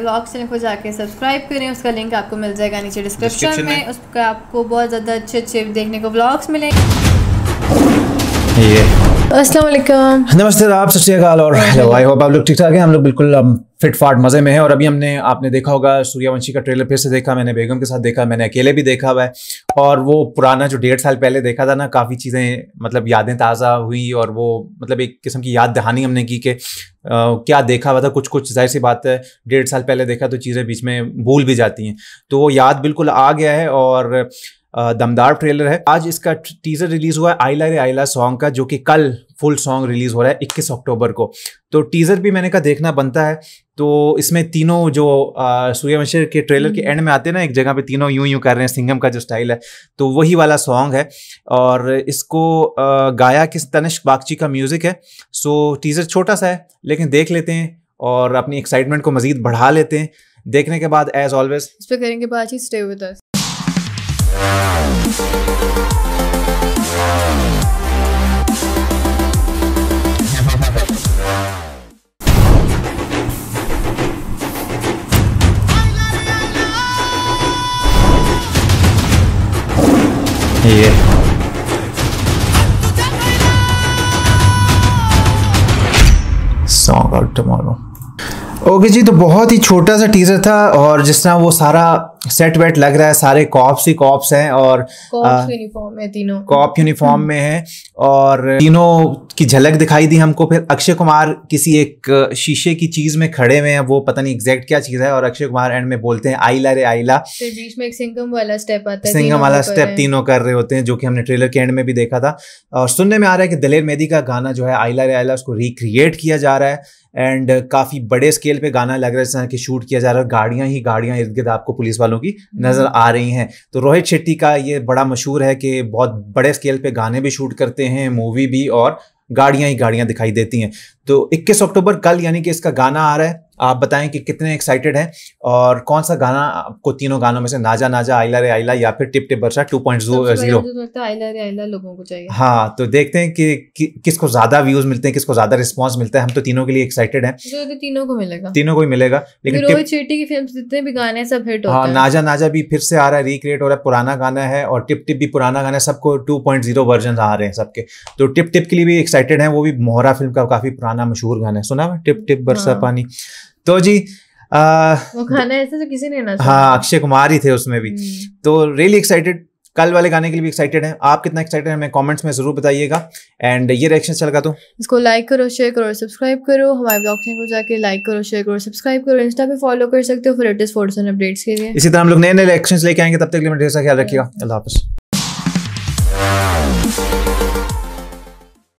Blog channel को जाके subscribe करें उसका लिंक आपको मिल जाएगा नीचे डिस्क्रिप्शन में, में। आपको बहुत ज़्यादा अच्छे अच्छे देखने को ब्लॉग्स मिलेंगे ये नमस्ते आप सत श्रीकाल और हेलो आई होप आप लोग ठीक ठाक हैं हम लोग बिल्कुल फिट फाट मज़े में है और अभी हमने आपने देखा होगा सूर्यवंशी का ट्रेलर फिर से देखा मैंने बेगम के साथ देखा मैंने अकेले भी देखा हुआ है और वो पुराना जो डेढ़ साल पहले देखा था ना काफ़ी चीज़ें मतलब यादें ताज़ा हुई और वो मतलब एक किस्म की याद दहानी हमने की कि क्या देखा हुआ था कुछ कुछ जाहिर सी बात है डेढ़ साल पहले देखा तो चीज़ें बीच में भूल भी जाती हैं तो वो याद बिल्कुल आ गया है और दमदार ट्रेलर है आज इसका टीजर रिलीज हुआ है आईला रे आईला सॉन्ग का जो कि कल फुल सॉन्ग रिलीज हो रहा है 21 अक्टूबर को तो टीजर भी मैंने कहा देखना बनता है तो इसमें तीनों जो सूर्यवंशी के ट्रेलर के एंड में आते हैं ना एक जगह पे तीनों यूं यूं कर रहे हैं सिंगम का जो स्टाइल है तो वही वाला सॉन्ग है और इसको आ, गाया किस तनिष्क बागची का म्यूज़िक है सो टीज़र छोटा सा है लेकिन देख लेते हैं और अपनी एक्साइटमेंट को मज़ीद बढ़ा लेते हैं देखने के बाद एज ऑलवेज इस करेंगे ये सॉन्ग आउट ओके जी तो बहुत ही छोटा सा टीजर था और जिस तरह वो सारा सेट वेट लग रहा है सारे कॉप्स ही कॉप्स हैं और यूनिफॉर्म है तीनों कॉप यूनिफॉर्म में है और तीनों की झलक दिखाई दी हमको फिर अक्षय कुमार किसी एक शीशे की चीज में खड़े हुए हैं वो पता नहीं एग्जैक्ट क्या चीज है और अक्षय कुमार एंड में बोलते हैं आईला रे आईला फिर बीच में एक सिंगम वाला स्टेप आता है सिंगम वाला स्टेप तीनों कर रहे होते हैं जो कि हमने ट्रेलर के एंड में भी देखा था और सुनने में आ रहा है कि दलेर मेदी का गाना जो है आईला रे आईला उसको रिक्रिएट किया जा रहा है एंड काफी बड़े स्केल पे गाना लग रहा है जिस तरह शूट किया जा रहा है गाड़ियां ही गाड़ियां इर्द गिर्द आपको पुलिस वालों वालों की हम्म। नज़र आ रही हैं तो रोहित शेट्टी का ये बड़ा मशहूर है कि बहुत बड़े स्केल पे गाने भी शूट करते हैं मूवी भी और गाड़ियां ही गाड़ियां दिखाई देती हैं तो 21 अक्टूबर कल यानी कि इसका गाना आ रहा है आप बताएं कि कितने एक्साइटेड हैं और कौन सा गाना आपको तीनों गानों में से नाजा नाजा आइला रे आइला या फिर टिप टिप बरसा टू पॉइंट जीरो तो लोगों को चाहिए हाँ तो देखते हैं कि, कि किसको ज्यादा व्यूज मिलते हैं किसको ज्यादा रिस्पॉन्स मिलता है हम तो तीनों के लिए एक्साइटेड हैं तीनों को मिलेगा तीनों को ही मिलेगा लेकिन चेटी की फिल्म जितने भी गाने सब हिट हाँ नाजा नाजा भी फिर से आ रहा है रिक्रिएट हो रहा है पुराना गाना है और टिप टिप भी पुराना गाना है सबको टू पॉइंट जीरो वर्जन आ रहे हैं सबके तो टिप टिप के लिए भी एक्साइटेड है वो भी मोहरा फिल्म का काफी पुराना मशहूर गाना है सुना टिप टिप बरसा हाँ। पानी तो जी आ, वो खाना ऐसा तो किसी ने ना हाँ अक्षय कुमार ही थे उसमें भी हम्म। तो रियली एक्साइटेड कल वाले गाने के लिए भी एक्साइटेड हैं आप कितना एक्साइटेड हैं हमें कमेंट्स में जरूर बताइएगा एंड ये रिएक्शन चल रहा तो इसको लाइक करो शेयर करो और सब्सक्राइब करो हमारे ब्लॉग को जाके लाइक करो शेयर करो सब्सक्राइब करो इंस्टा पे फॉलो कर सकते हो फॉर लेटेस्ट फोटोज अपडेट्स के लिए इसी तरह हम लोग नए नए रिएक्शन लेके आएंगे तब तक के लिए ढेर सा ख्याल रखिएगा अल्लाह हाफिज़